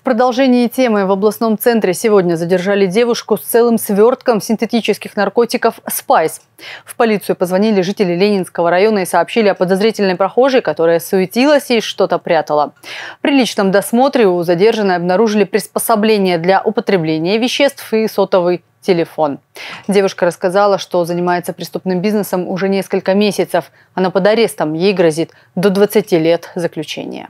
В продолжении темы в областном центре сегодня задержали девушку с целым свертком синтетических наркотиков «Спайс». В полицию позвонили жители Ленинского района и сообщили о подозрительной прохожей, которая суетилась и что-то прятала. При личном досмотре у задержанной обнаружили приспособление для употребления веществ и сотовый телефон. Девушка рассказала, что занимается преступным бизнесом уже несколько месяцев, она под арестом, ей грозит до 20 лет заключения.